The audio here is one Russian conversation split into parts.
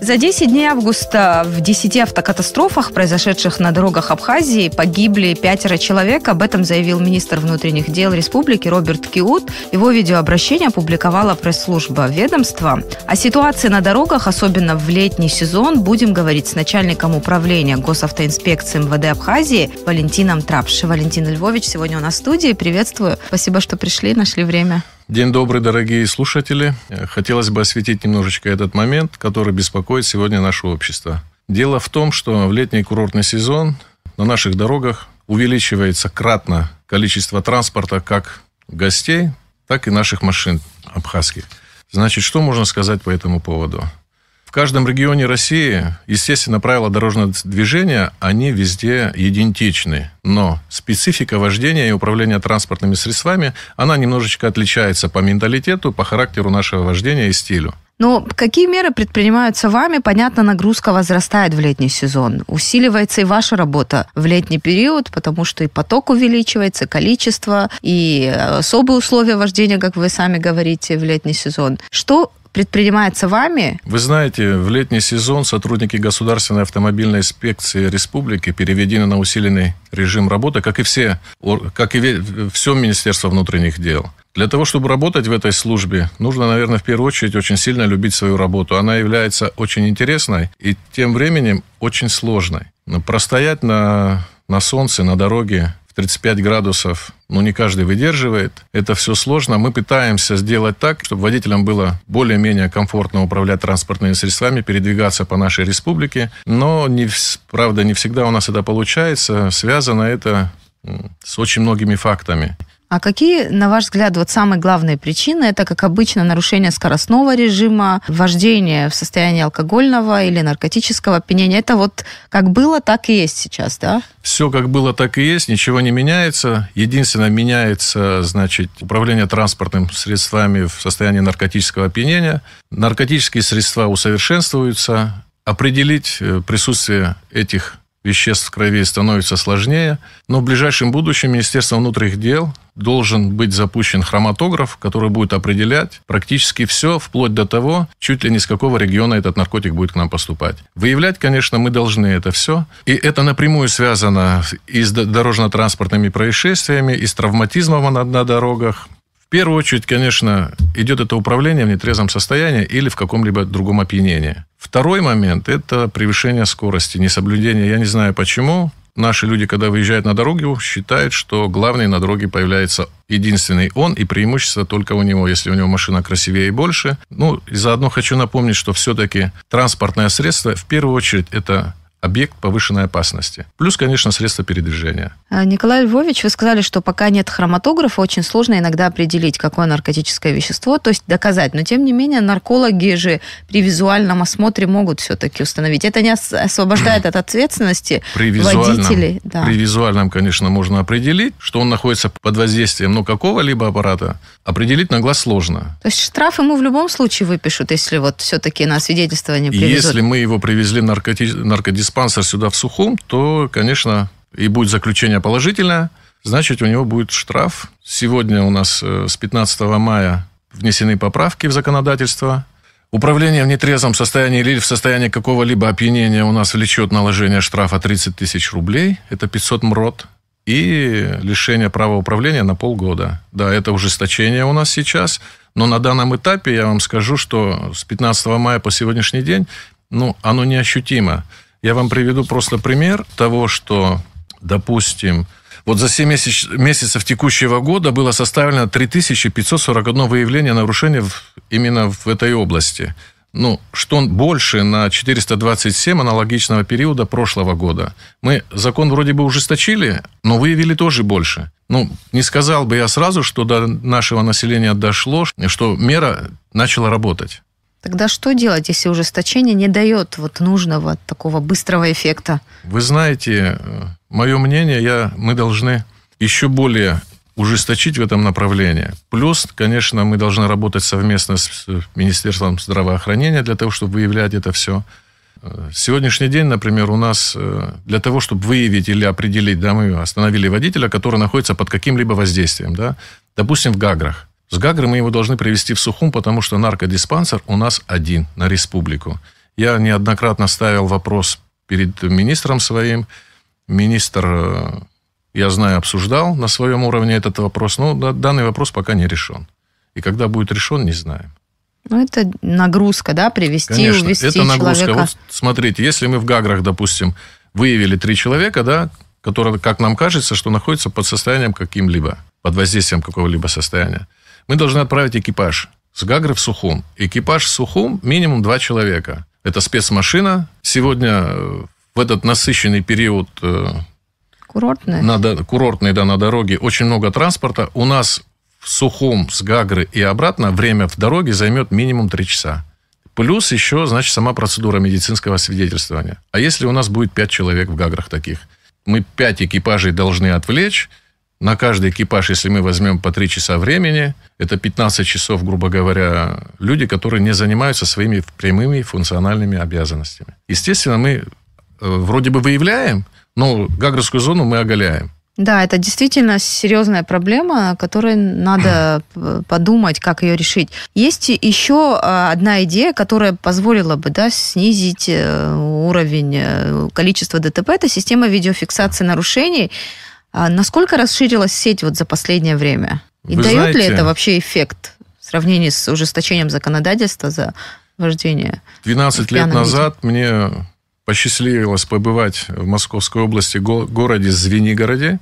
За 10 дней августа в 10 автокатастрофах, произошедших на дорогах Абхазии, погибли пятеро человек. Об этом заявил министр внутренних дел республики Роберт Киут. Его видеообращение опубликовала пресс-служба ведомства. О ситуации на дорогах, особенно в летний сезон, будем говорить с начальником управления госавтоинспекции МВД Абхазии Валентином Трапши. Валентин Львович сегодня у нас в студии. Приветствую. Спасибо, что пришли, нашли время. День добрый, дорогие слушатели. Хотелось бы осветить немножечко этот момент, который беспокоит сегодня наше общество. Дело в том, что в летний курортный сезон на наших дорогах увеличивается кратно количество транспорта как гостей, так и наших машин абхазских. Значит, что можно сказать по этому поводу? В каждом регионе России, естественно, правила дорожного движения, они везде идентичны. Но специфика вождения и управления транспортными средствами, она немножечко отличается по менталитету, по характеру нашего вождения и стилю. Но ну, какие меры предпринимаются вами? Понятно, нагрузка возрастает в летний сезон. Усиливается и ваша работа в летний период, потому что и поток увеличивается, количество, и особые условия вождения, как вы сами говорите, в летний сезон. Что предпринимается вами? Вы знаете, в летний сезон сотрудники Государственной автомобильной инспекции республики переведены на усиленный режим работы, как и все, как и все Министерство внутренних дел. Для того, чтобы работать в этой службе, нужно, наверное, в первую очередь очень сильно любить свою работу. Она является очень интересной и тем временем очень сложной. Простоять на, на солнце, на дороге в 35 градусов но не каждый выдерживает. Это все сложно. Мы пытаемся сделать так, чтобы водителям было более-менее комфортно управлять транспортными средствами, передвигаться по нашей республике. Но, не, правда, не всегда у нас это получается. Связано это с очень многими фактами. А какие, на ваш взгляд, вот самые главные причины? Это, как обычно, нарушение скоростного режима, вождение в состоянии алкогольного или наркотического опьянения. Это вот как было, так и есть сейчас, да? Все как было, так и есть, ничего не меняется. Единственное, меняется, значит, управление транспортными средствами в состоянии наркотического опьянения. Наркотические средства усовершенствуются. Определить э, присутствие этих веществ в крови становится сложнее. Но в ближайшем будущем Министерство внутренних дел должен быть запущен хроматограф, который будет определять практически все, вплоть до того, чуть ли не с какого региона этот наркотик будет к нам поступать. Выявлять, конечно, мы должны это все. И это напрямую связано и с дорожно-транспортными происшествиями, и с травматизмом на, на дорогах, первую очередь, конечно, идет это управление в нетрезвом состоянии или в каком-либо другом опьянении. Второй момент – это превышение скорости, несоблюдение. Я не знаю почему, наши люди, когда выезжают на дорогу, считают, что главный на дороге появляется единственный он, и преимущество только у него, если у него машина красивее и больше. Ну, и заодно хочу напомнить, что все-таки транспортное средство, в первую очередь, это объект повышенной опасности. Плюс, конечно, средства передвижения. А, Николай Львович, вы сказали, что пока нет хроматографа, очень сложно иногда определить, какое наркотическое вещество, то есть доказать. Но, тем не менее, наркологи же при визуальном осмотре могут все-таки установить. Это не освобождает от ответственности при водителей. Да. При визуальном, конечно, можно определить, что он находится под воздействием ну, какого-либо аппарата. Определить на глаз сложно. То есть штраф ему в любом случае выпишут, если вот все-таки на свидетельствование привезут? Если мы его привезли наркоти диспансер сюда в Сухум, то, конечно, и будет заключение положительное, значит, у него будет штраф. Сегодня у нас э, с 15 мая внесены поправки в законодательство. Управление в нетрезвом состоянии или в состоянии какого-либо опьянения у нас влечет наложение штрафа 30 тысяч рублей, это 500 мрот, и лишение права управления на полгода. Да, это ужесточение у нас сейчас, но на данном этапе я вам скажу, что с 15 мая по сегодняшний день, ну, оно неощутимо. Я вам приведу просто пример того, что, допустим, вот за 7 месяц, месяцев текущего года было составлено 3541 выявление нарушений в, именно в этой области. Ну, что он больше на 427 аналогичного периода прошлого года. Мы закон вроде бы ужесточили, но выявили тоже больше. Ну, не сказал бы я сразу, что до нашего населения дошло, что мера начала работать. Тогда что делать, если ужесточение не дает вот нужного такого быстрого эффекта? Вы знаете, э, мое мнение, я, мы должны еще более ужесточить в этом направлении. Плюс, конечно, мы должны работать совместно с Министерством здравоохранения для того, чтобы выявлять это все. Э, сегодняшний день, например, у нас э, для того, чтобы выявить или определить, да, мы остановили водителя, который находится под каким-либо воздействием, да, допустим, в Гаграх. С Гагры мы его должны привести в Сухум, потому что наркодиспансер у нас один на республику. Я неоднократно ставил вопрос перед министром своим. Министр, э, я знаю, обсуждал на своем уровне этот вопрос, но данный вопрос пока не решен. И когда будет решен, не знаем. Ну, это нагрузка, да, привести, Конечно, увести это нагрузка. Человека. Вот смотрите, если мы в Гаграх, допустим, выявили три человека, да, которые, как нам кажется, что находятся под состоянием каким-либо, под воздействием какого-либо состояния, мы должны отправить экипаж. С Гагры в Сухум. Экипаж в Сухум минимум два человека. Это спецмашина. Сегодня э, в этот насыщенный период э, Курортные? На, курортные, да, на дороге. Очень много транспорта. У нас в Сухум с Гагры и обратно время в дороге займет минимум три часа. Плюс еще, значит, сама процедура медицинского свидетельствования. А если у нас будет пять человек в Гаграх таких? Мы пять экипажей должны отвлечь, на каждый экипаж, если мы возьмем по 3 часа времени, это 15 часов, грубо говоря, люди, которые не занимаются своими прямыми функциональными обязанностями. Естественно, мы э, вроде бы выявляем, но гагарскую зону мы оголяем. Да, это действительно серьезная проблема, о которой надо подумать, как ее решить. Есть еще э, одна идея, которая позволила бы да, снизить э, уровень количества ДТП. Это система видеофиксации нарушений. А насколько расширилась сеть вот за последнее время? И Вы дает знаете... ли это вообще эффект в сравнении с ужесточением законодательства за вождение? 12 лет назад виде? мне посчастливилось побывать в Московской области, городе Звенигороде,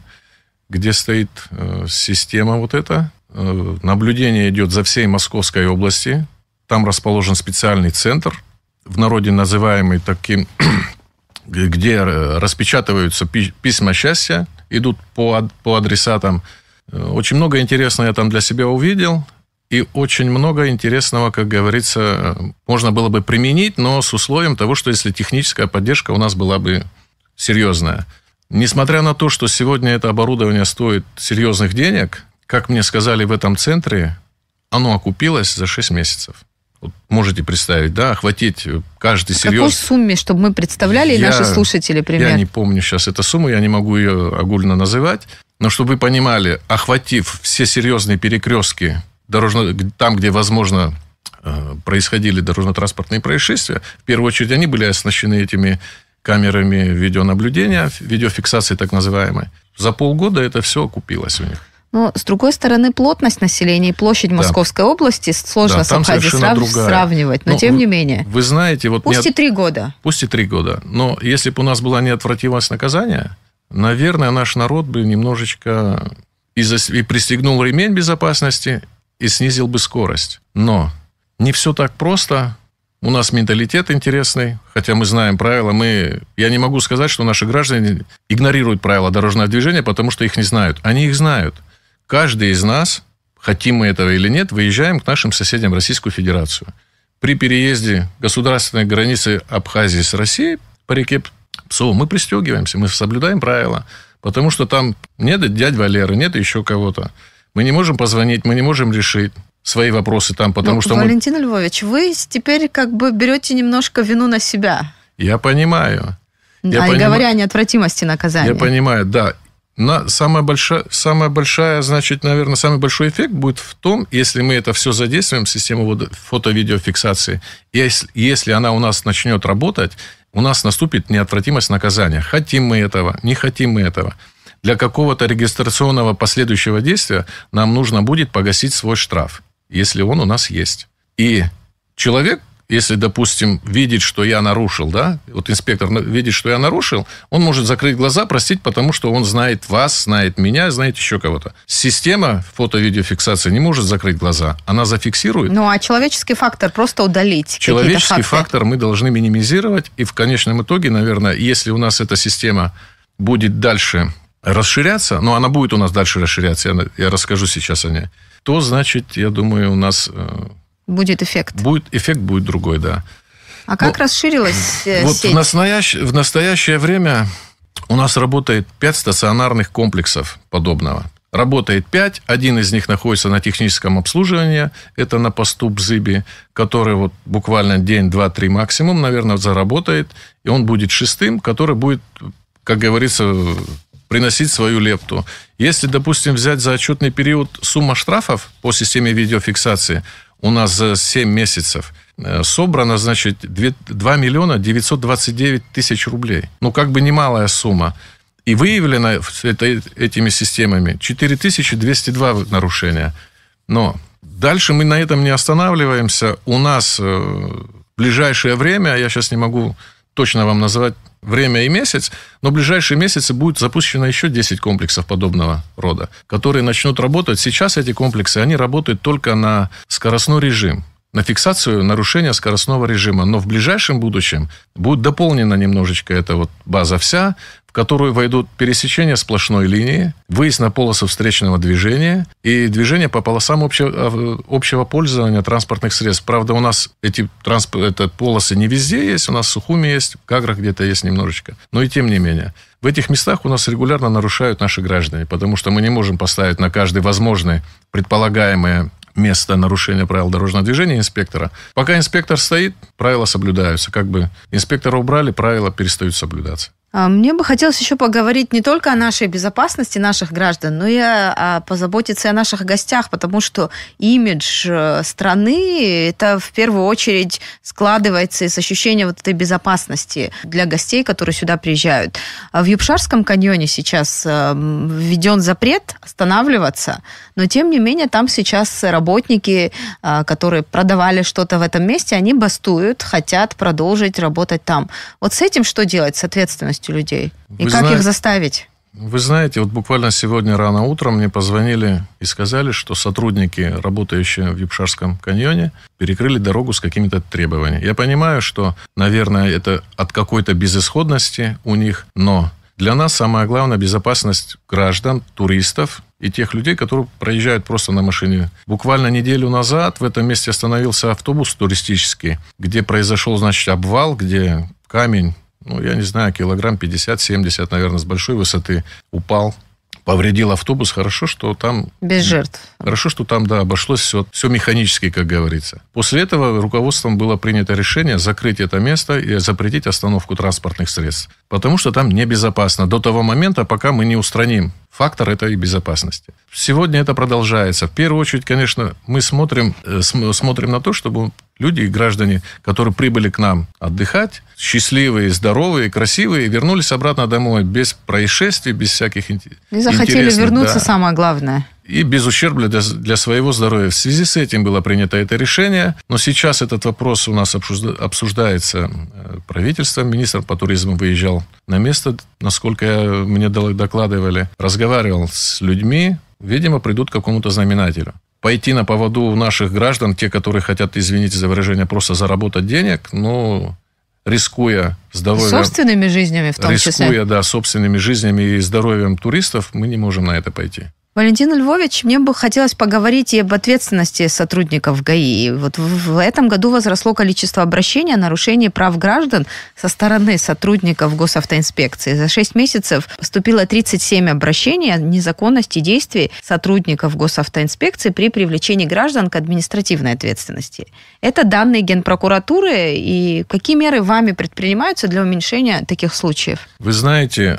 где стоит э, система вот эта. Э, наблюдение идет за всей Московской области. Там расположен специальный центр, в народе называемый таким, где э, распечатываются письма счастья идут по, по адресатам. Э, очень много интересного я там для себя увидел. И очень много интересного, как говорится, э, можно было бы применить, но с условием того, что если техническая поддержка у нас была бы серьезная. Несмотря на то, что сегодня это оборудование стоит серьезных денег, как мне сказали в этом центре, оно окупилось за 6 месяцев можете представить, да, охватить э, каждый серьезный... Какой сумме, чтобы мы представляли, я, и наши слушатели примерно? Я не помню сейчас эту сумму, я не могу ее огульно называть. Но чтобы вы понимали, охватив все серьезные перекрестки, дорожно, там, где, возможно, э, происходили дорожно-транспортные происшествия, в первую очередь они были оснащены этими камерами видеонаблюдения, видеофиксации так называемой. За полгода это все окупилось у них. Но, с другой стороны, плотность населения и площадь да. Московской области сложно да, с Абхазией Другая. сравнивать, но, но ну, тем не менее. Вы знаете... вот Пусть не... и три года. Пусть и три года. Но если бы у нас была неотвратимость наказания, наверное, наш народ бы немножечко и, зас... и пристегнул ремень безопасности и снизил бы скорость. Но не все так просто. У нас менталитет интересный, хотя мы знаем правила. Мы, я не могу сказать, что наши граждане игнорируют правила дорожного движения, потому что их не знают. Они их знают. Каждый из нас, хотим мы этого или нет, выезжаем к нашим соседям Российскую Федерацию. При переезде государственной границы Абхазии с Россией по реке Псов мы пристегиваемся, мы соблюдаем правила. Потому что там нет дядь Валеры, нет еще кого-то. Мы не можем позвонить, мы не можем решить свои вопросы там, потому ну, что Валентин мы... Львович, вы теперь как бы берете немножко вину на себя. Я понимаю. А Я а поним... говоря о неотвратимости наказания. Я понимаю, да на самая большая, самая большая, значит, наверное, самый большой эффект будет в том, если мы это все задействуем, систему фото-видеофиксации. Если, если она у нас начнет работать, у нас наступит неотвратимость наказания. Хотим мы этого, не хотим мы этого. Для какого-то регистрационного последующего действия нам нужно будет погасить свой штраф, если он у нас есть. И человек если, допустим, видит, что я нарушил, да, вот инспектор видит, что я нарушил, он может закрыть глаза, простить, потому что он знает вас, знает меня, знает еще кого-то. Система фото-видеофиксации не может закрыть глаза, она зафиксирует. Ну, а человеческий фактор просто удалить. Человеческий фактор мы должны минимизировать, и в конечном итоге, наверное, если у нас эта система будет дальше расширяться, но она будет у нас дальше расширяться, я, я расскажу сейчас о ней, то, значит, я думаю, у нас э, Будет эффект. Будет, эффект будет другой, да. А как ну, расширилась э, вот сеть? В, настоящ, в настоящее время у нас работает 5 стационарных комплексов подобного. Работает 5, один из них находится на техническом обслуживании, это на посту БЗИБИ, который вот буквально день, два, три максимум, наверное, заработает, и он будет шестым, который будет, как говорится, приносить свою лепту. Если, допустим, взять за отчетный период сумма штрафов по системе видеофиксации – у нас за э, 7 месяцев э, собрано, значит, 2 миллиона 929 тысяч рублей. Ну, как бы немалая сумма. И выявлено этими системами 4202 нарушения. Но дальше мы на этом не останавливаемся. У нас э, в ближайшее время, а я сейчас не могу точно вам назвать время и месяц, но в ближайшие месяцы будет запущено еще 10 комплексов подобного рода, которые начнут работать. Сейчас эти комплексы, они работают только на скоростной режим на фиксацию нарушения скоростного режима. Но в ближайшем будущем будет дополнена немножечко эта вот база вся, в которую войдут пересечения сплошной линии, выезд на полосу встречного движения и движение по полосам общего, э, общего пользования транспортных средств. Правда, у нас эти трансп... это полосы не везде есть, у нас в Сухуми есть, в Каграх где-то есть немножечко. Но и тем не менее. В этих местах у нас регулярно нарушают наши граждане, потому что мы не можем поставить на каждый возможный предполагаемый место нарушения правил дорожного движения инспектора. Пока инспектор стоит, правила соблюдаются. Как бы инспектора убрали, правила перестают соблюдаться. А, мне бы хотелось еще поговорить не только о нашей безопасности наших граждан, но и о, позаботиться о наших гостях, потому что имидж э, страны это в первую очередь складывается из ощущения вот этой безопасности для гостей, которые сюда приезжают. А в Юбшарском каньоне сейчас э, введен запрет останавливаться, но тем не менее там сейчас работники, э, которые продавали что-то в этом месте, они бастуют, хотят продолжить работать там. Вот с этим что делать, с ответственностью? у людей? Вы И как зна... их заставить? Вы знаете, вот буквально сегодня рано утром мне позвонили и сказали, что сотрудники, работающие в Юпшарском каньоне, перекрыли дорогу с какими-то требованиями. Я понимаю, что, наверное, это от какой-то безысходности у них, но для нас самое главное безопасность граждан, туристов и тех людей, которые проезжают просто на машине. Буквально неделю назад в этом месте остановился автобус туристический, где произошел, значит, обвал, где камень ну, я не знаю, килограмм 50-70, наверное, с большой высоты упал, повредил автобус. Хорошо, что там... Без жертв. Хорошо, что там, да, обошлось все, все механически, как говорится. После этого руководством было принято решение закрыть это место и запретить остановку транспортных средств. Потому что там небезопасно до того момента, пока мы не устраним фактор этой безопасности. Сегодня это продолжается. В первую очередь, конечно, мы смотрим, э, смотрим на то, чтобы люди и граждане, которые прибыли к нам отдыхать, счастливые, здоровые, красивые, вернулись обратно домой без происшествий, без всяких интересов. И захотели вернуться, да. самое главное и без ущерба для, для своего здоровья. В связи с этим было принято это решение, но сейчас этот вопрос у нас обсуждается э, правительством, министр по туризму выезжал на место, насколько мне докладывали, разговаривал с людьми, видимо, придут к какому-то знаменателю пойти на поводу у наших граждан, те, которые хотят, извините за выражение, просто заработать денег, но рискуя здоровьем... Собственными жизнями в том рискуя, числе. Рискуя, да, собственными жизнями и здоровьем туристов, мы не можем на это пойти. Валентин Львович, мне бы хотелось поговорить и об ответственности сотрудников ГАИ. Вот в этом году возросло количество обращений о нарушении прав граждан со стороны сотрудников госавтоинспекции. За 6 месяцев поступило 37 обращений о незаконности действий сотрудников госавтоинспекции при привлечении граждан к административной ответственности. Это данные Генпрокуратуры. И какие меры вами предпринимаются для уменьшения таких случаев? Вы знаете,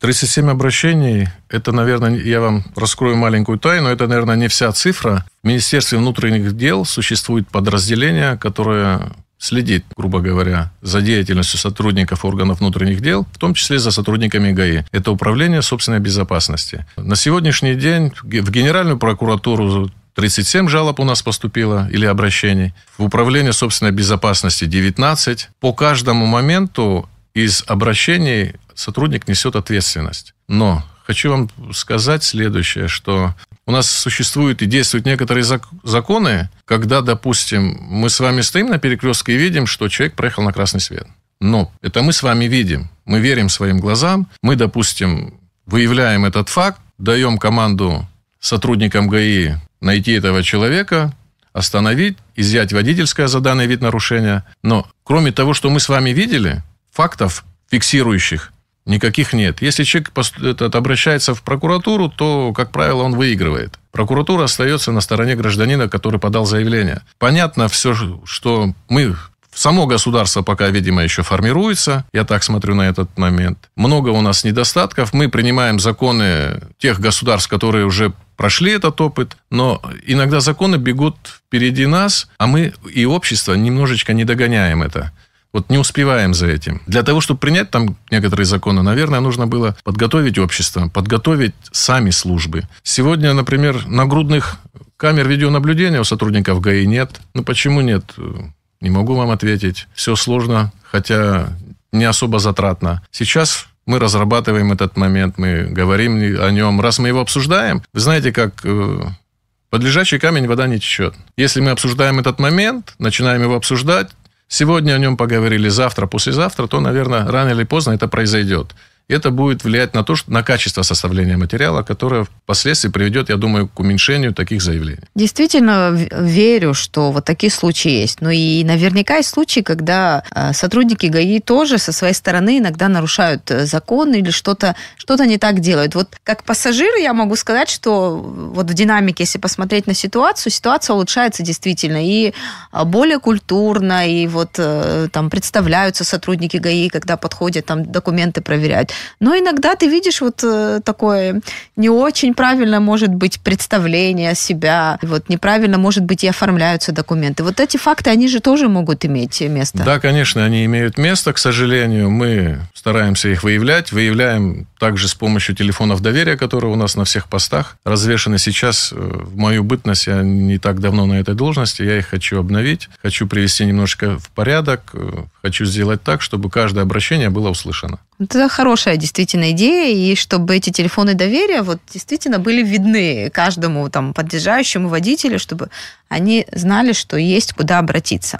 37 э, обращений, это, наверное, я вам просто раскрою маленькую тайну, это, наверное, не вся цифра. В Министерстве внутренних дел существует подразделение, которое следит, грубо говоря, за деятельностью сотрудников органов внутренних дел, в том числе за сотрудниками ГАИ. Это управление собственной безопасности. На сегодняшний день в Генеральную прокуратуру 37 жалоб у нас поступило или обращений. В Управление собственной безопасности 19. По каждому моменту из обращений сотрудник несет ответственность. Но Хочу вам сказать следующее, что у нас существуют и действуют некоторые законы, когда, допустим, мы с вами стоим на перекрестке и видим, что человек проехал на красный свет. Но это мы с вами видим, мы верим своим глазам, мы, допустим, выявляем этот факт, даем команду сотрудникам ГАИ найти этого человека, остановить, изъять водительское за данный вид нарушения. Но кроме того, что мы с вами видели, фактов, фиксирующих Никаких нет. Если человек этот, обращается в прокуратуру, то, как правило, он выигрывает. Прокуратура остается на стороне гражданина, который подал заявление. Понятно все, что мы Само государство пока, видимо, еще формируется. Я так смотрю на этот момент. Много у нас недостатков. Мы принимаем законы тех государств, которые уже прошли этот опыт, но иногда законы бегут впереди нас, а мы и общество немножечко не догоняем это. Вот не успеваем за этим. Для того, чтобы принять там некоторые законы, наверное, нужно было подготовить общество, подготовить сами службы. Сегодня, например, нагрудных камер видеонаблюдения у сотрудников ГАИ нет. Ну почему нет? Не могу вам ответить. Все сложно, хотя не особо затратно. Сейчас мы разрабатываем этот момент, мы говорим о нем. Раз мы его обсуждаем, вы знаете, как э, под камень вода не течет. Если мы обсуждаем этот момент, начинаем его обсуждать, сегодня о нем поговорили, завтра, послезавтра, то, наверное, рано или поздно это произойдет это будет влиять на то, что, на качество составления материала, которое впоследствии приведет, я думаю, к уменьшению таких заявлений. Действительно верю, что вот такие случаи есть. Но и наверняка есть случаи, когда а, сотрудники ГАИ тоже со своей стороны иногда нарушают э, закон или что-то что не так делают. Вот как пассажир я могу сказать, что вот в динамике, если посмотреть на ситуацию, ситуация улучшается действительно и а, более культурно, и вот э, там представляются сотрудники ГАИ, когда подходят, там документы проверяют. Но иногда ты видишь вот э, такое не очень правильно может быть представление себя, вот неправильно может быть и оформляются документы. Вот эти факты, они же тоже могут иметь место. Да, конечно, они имеют место, к сожалению. Мы стараемся их выявлять, выявляем также с помощью телефонов доверия, которые у нас на всех постах развешаны сейчас. Э, в мою бытность я не так давно на этой должности, я их хочу обновить, хочу привести немножко в порядок, э, хочу сделать так, чтобы каждое обращение было услышано. Это хорошая действительно идея, и чтобы эти телефоны доверия вот действительно были видны каждому там подъезжающему водителю, чтобы они знали, что есть куда обратиться.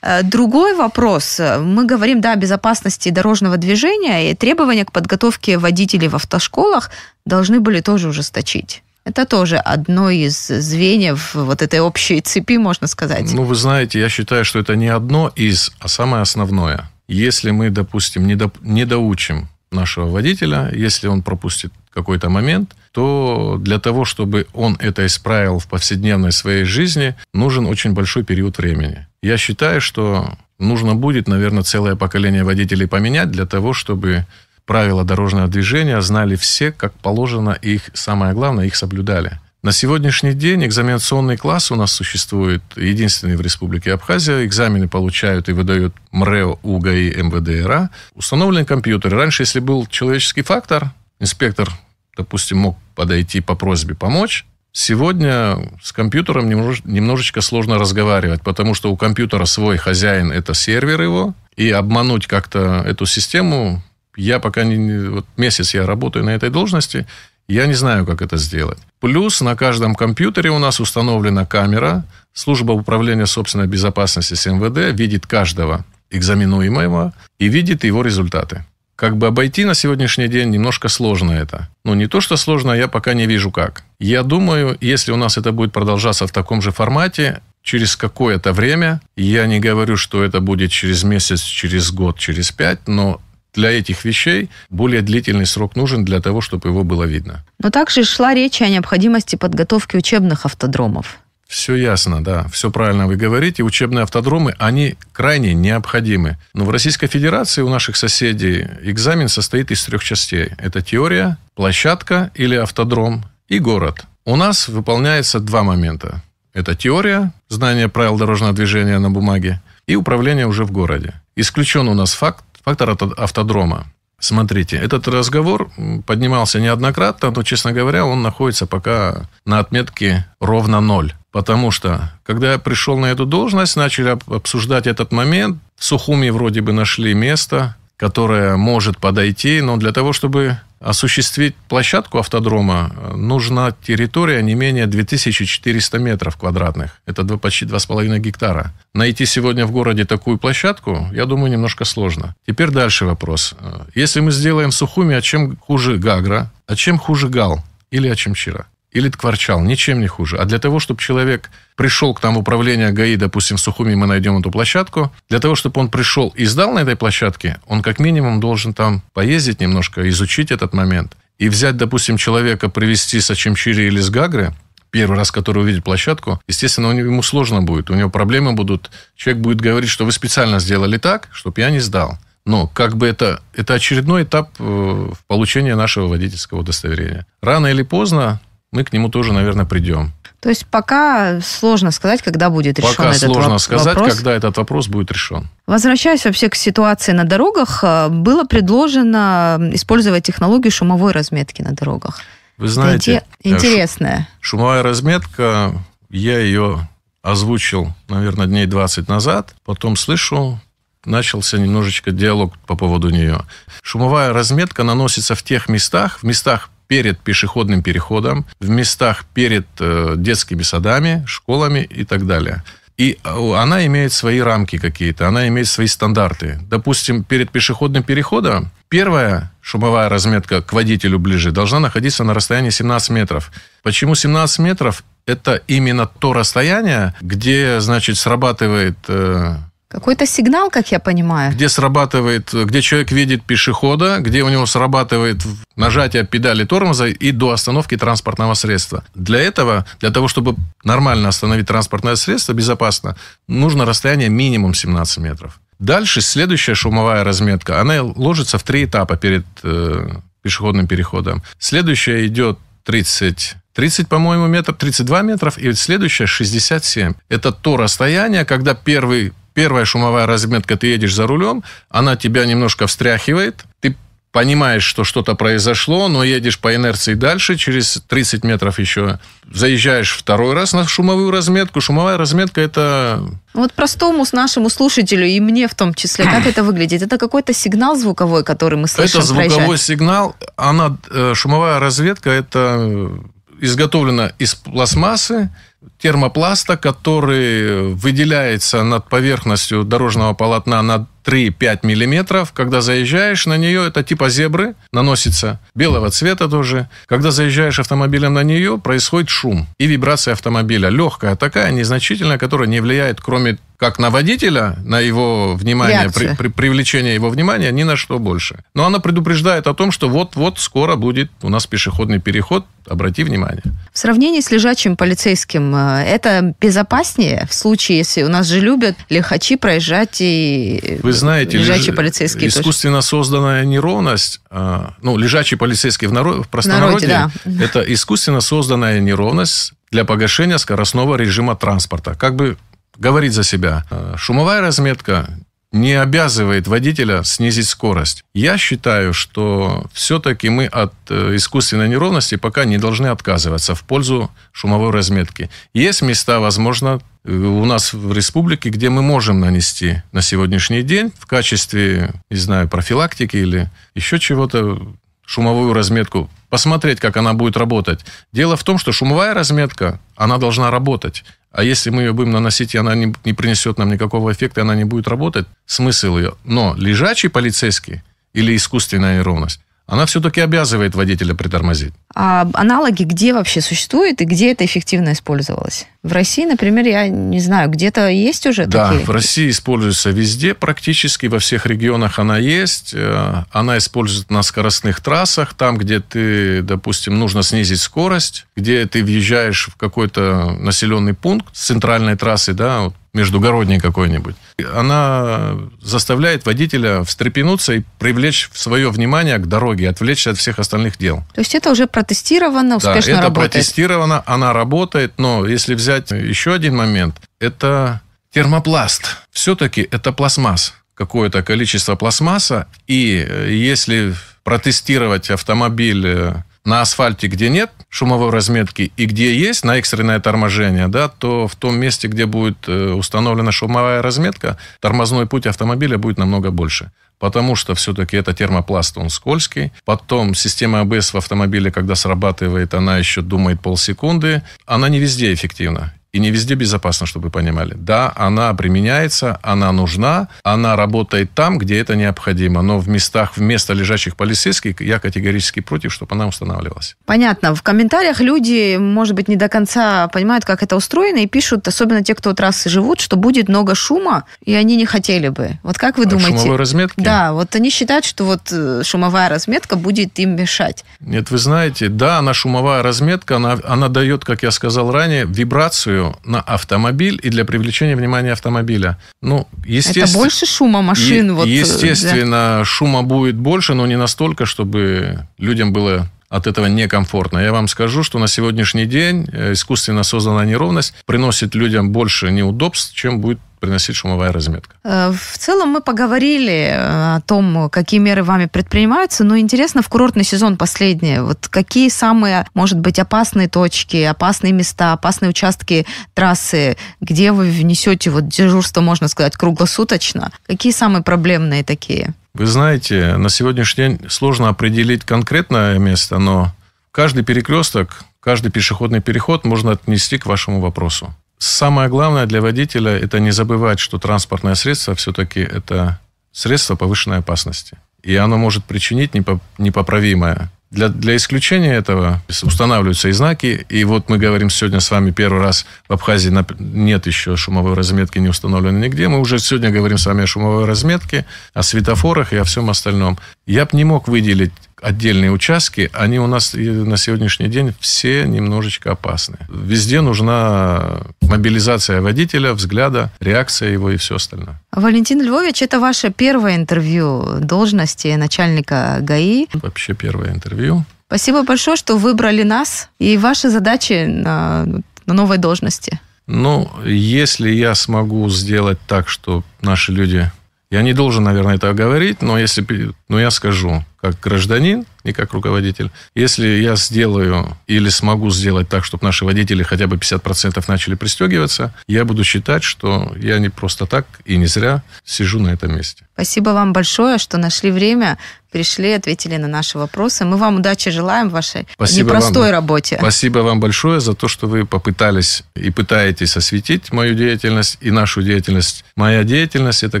Э, другой вопрос. Мы говорим, да, о безопасности дорожного движения, и требования к подготовке водителей в автошколах должны были тоже ужесточить. Это тоже одно из звеньев вот этой общей цепи, можно сказать. Ну, вы знаете, я считаю, что это не одно из, а самое основное если мы, допустим, не, до, не доучим нашего водителя, если он пропустит какой-то момент, то для того, чтобы он это исправил в повседневной своей жизни, нужен очень большой период времени. Я считаю, что нужно будет, наверное, целое поколение водителей поменять для того, чтобы правила дорожного движения знали все, как положено, и их, самое главное, их соблюдали. На сегодняшний день экзаменационный класс у нас существует единственный в Республике Абхазия. Экзамены получают и выдают МРЭО, УГАИ, МВДРА. Установлен компьютер. Раньше, если был человеческий фактор, инспектор, допустим, мог подойти по просьбе помочь, Сегодня с компьютером немножечко сложно разговаривать, потому что у компьютера свой хозяин – это сервер его, и обмануть как-то эту систему я пока не... Вот месяц я работаю на этой должности, я не знаю, как это сделать. Плюс на каждом компьютере у нас установлена камера. Служба управления собственной безопасности с МВД видит каждого экзаменуемого и видит его результаты. Как бы обойти на сегодняшний день немножко сложно это. но ну, не то, что сложно, я пока не вижу как. Я думаю, если у нас это будет продолжаться в таком же формате, через какое-то время, я не говорю, что это будет через месяц, через год, через пять, но для этих вещей более длительный срок нужен для того, чтобы его было видно. Но также шла речь о необходимости подготовки учебных автодромов. Все ясно, да, все правильно вы говорите. Учебные автодромы, они крайне необходимы. Но в Российской Федерации у наших соседей экзамен состоит из трех частей. Это теория, площадка или автодром и город. У нас выполняется два момента. Это теория, знание правил дорожного движения на бумаге, и управление уже в городе. Исключен у нас факт Фактор автодрома. Смотрите, этот разговор поднимался неоднократно, но, честно говоря, он находится пока на отметке ровно ноль. Потому что, когда я пришел на эту должность, начали обсуждать этот момент. Сухуми вроде бы нашли место, которое может подойти, но для того, чтобы осуществить площадку автодрома э, нужна территория не менее 2400 метров квадратных. Это 2, почти 2,5 гектара. Найти сегодня в городе такую площадку, я думаю, немножко сложно. Теперь дальше вопрос. Э, если мы сделаем Сухуми, а чем хуже Гагра? А чем хуже Гал? Или Ачимчира? или Ткварчал, ничем не хуже. А для того, чтобы человек пришел к нам в управление ГАИ, допустим, в Сухуми мы найдем эту площадку, для того, чтобы он пришел и сдал на этой площадке, он как минимум должен там поездить немножко, изучить этот момент. И взять, допустим, человека, привести с Ачимчири или с Гагры, первый раз, который увидит площадку, естественно, ему сложно будет, у него проблемы будут. Человек будет говорить, что вы специально сделали так, чтобы я не сдал. Но как бы это, это очередной этап э, в получении нашего водительского удостоверения. Рано или поздно мы к нему тоже, наверное, придем. То есть пока сложно сказать, когда будет решен пока этот вопрос. Пока сложно сказать, вопрос. когда этот вопрос будет решен. Возвращаясь вообще к ситуации на дорогах, э, было предложено использовать технологию шумовой разметки на дорогах. Вы знаете, Это интересная. Шумовая разметка, я ее озвучил, наверное, дней 20 назад, потом слышу, начался немножечко диалог по поводу нее. Шумовая разметка наносится в тех местах, в местах перед пешеходным переходом, в местах перед э, детскими садами, школами и так далее. И э, она имеет свои рамки какие-то, она имеет свои стандарты. Допустим, перед пешеходным переходом первая шумовая разметка к водителю ближе должна находиться на расстоянии 17 метров. Почему 17 метров? Это именно то расстояние, где, значит, срабатывает э, какой-то сигнал, как я понимаю. Где срабатывает, где человек видит пешехода, где у него срабатывает нажатие педали тормоза и до остановки транспортного средства. Для этого, для того, чтобы нормально остановить транспортное средство безопасно, нужно расстояние минимум 17 метров. Дальше следующая шумовая разметка, она ложится в три этапа перед э, пешеходным переходом. Следующая идет 30 30, по-моему, метров, 32 метров, и следующее 67. Это то расстояние, когда первый Первая шумовая разметка, ты едешь за рулем, она тебя немножко встряхивает, ты понимаешь, что что-то произошло, но едешь по инерции дальше, через 30 метров еще заезжаешь второй раз на шумовую разметку. Шумовая разметка – это... Вот простому с нашему слушателю и мне в том числе, как это выглядит? Это какой-то сигнал звуковой, который мы слышим? Это звуковой проезжать. сигнал. Она, э, шумовая разведка – это изготовлена из пластмассы, термопласта, который выделяется над поверхностью дорожного полотна на 3-5 миллиметров. Когда заезжаешь на нее, это типа зебры, наносится белого цвета тоже. Когда заезжаешь автомобилем на нее, происходит шум и вибрация автомобиля. Легкая такая, незначительная, которая не влияет, кроме как на водителя, на его внимание, при, при, привлечение его внимания ни на что больше. Но она предупреждает о том, что вот-вот скоро будет у нас пешеходный переход, обрати внимание. В сравнении с лежачим полицейским, э, это безопаснее в случае, если у нас же любят лихачи проезжать и э, Вы знаете, лежачие леж... полицейские. Искусственно тоже. созданная неровность, а, ну, лежачий полицейский в, народ... в простонародье, да. это искусственно созданная неровность для погашения скоростного режима транспорта. Как бы говорит за себя. Э, шумовая разметка не обязывает водителя снизить скорость. Я считаю, что все-таки мы от э, искусственной неровности пока не должны отказываться в пользу шумовой разметки. Есть места, возможно, э, у нас в республике, где мы можем нанести на сегодняшний день в качестве, не знаю, профилактики или еще чего-то шумовую разметку, посмотреть, как она будет работать. Дело в том, что шумовая разметка, она должна работать. А если мы ее будем наносить, и она не, не принесет нам никакого эффекта, и она не будет работать, смысл ее. Но лежачий полицейский или искусственная неровность, она все-таки обязывает водителя притормозить. А аналоги где вообще существуют и где это эффективно использовалось? В России, например, я не знаю, где-то есть уже да, такие? Да, в России используется везде, практически во всех регионах она есть. Э, она используется на скоростных трассах, там, где ты, допустим, нужно снизить скорость, где ты въезжаешь в какой-то населенный пункт с центральной трассы, да, вот междугородний какой-нибудь, она заставляет водителя встрепенуться и привлечь свое внимание к дороге, отвлечься от всех остальных дел. То есть это уже протестировано, успешно работает. да, это работает? протестировано, она работает, но если взять еще один момент, это термопласт. Все-таки это пластмасс, какое-то количество пластмасса, и э, если протестировать автомобиль э, на асфальте, где нет шумовой разметки, и где есть на экстренное торможение, да, то в том месте, где будет э, установлена шумовая разметка, тормозной путь автомобиля будет намного больше потому что все-таки это термопласт, он скользкий. Потом система АБС в автомобиле, когда срабатывает, она еще думает полсекунды. Она не везде эффективна. И не везде безопасно, чтобы вы понимали. Да, она применяется, она нужна, она работает там, где это необходимо. Но в местах, вместо лежачих полицейских, я категорически против, чтобы она устанавливалась. Понятно. В комментариях люди, может быть, не до конца понимают, как это устроено, и пишут, особенно те, кто у трассы живут, что будет много шума, и они не хотели бы. Вот как вы а думаете? шумовой разметки? Да, вот они считают, что вот э, шумовая разметка будет им мешать. Нет, вы знаете, да, она шумовая разметка, она, она дает, как я сказал ранее, вибрацию землю на автомобиль и для привлечения внимания автомобиля. Ну, естественно, Это больше шума машин? Е- вот, э, естественно, да. шума будет больше, но не настолько, чтобы людям было от этого некомфортно. Я вам скажу, что на сегодняшний день э, искусственно созданная неровность приносит людям больше неудобств, чем будет приносить шумовая разметка. Э, в целом мы поговорили э, о том, какие меры вами предпринимаются, но интересно, в курортный сезон последний, вот какие самые, может быть, опасные точки, опасные места, опасные участки трассы, где вы внесете вот дежурство, можно сказать, круглосуточно? Какие самые проблемные такие? Вы знаете, на сегодняшний день сложно определить конкретное место, но каждый перекресток, каждый пешеходный переход можно отнести к вашему вопросу. Самое главное для водителя – это не забывать, что транспортное средство все-таки это средство повышенной опасности. И оно может причинить непоправимое для, для исключения этого устанавливаются и знаки. И вот мы говорим сегодня с вами первый раз в Абхазии на, нет еще шумовой разметки, не установлено нигде. Мы уже сегодня говорим с вами о шумовой разметке, о светофорах и о всем остальном. Я бы не мог выделить отдельные участки, они у нас на сегодняшний день все немножечко опасны. Везде нужна мобилизация водителя, взгляда, реакция его и все остальное. Валентин Львович, это ваше первое интервью должности начальника ГАИ. Вообще первое интервью. Спасибо большое, что выбрали нас и ваши задачи на, на новой должности. Ну, если я смогу сделать так, что наши люди... Я не должен, наверное, это говорить, но если... Но я скажу как гражданин и как руководитель. Если я сделаю или смогу сделать так, чтобы наши водители хотя бы 50% начали пристегиваться, я буду считать, что я не просто так и не зря сижу на этом месте. Спасибо вам большое, что нашли время, пришли, ответили на наши вопросы. Мы вам удачи желаем в вашей Спасибо непростой вам. работе. Спасибо вам большое за то, что вы попытались и пытаетесь осветить мою деятельность и нашу деятельность. Моя деятельность – это,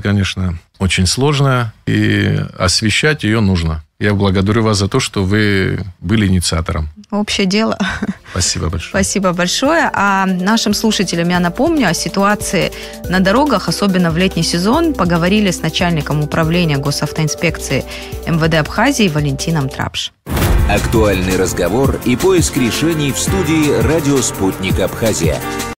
конечно, очень сложная, и освещать ее нужно. Я благодарю вас за то, что вы были инициатором. Общее дело. Спасибо большое. Спасибо большое. А нашим слушателям я напомню о ситуации на дорогах, особенно в летний сезон. Поговорили с начальником управления госавтоинспекции МВД Абхазии Валентином Трапш. Актуальный разговор и поиск решений в студии «Радио Спутник Абхазия».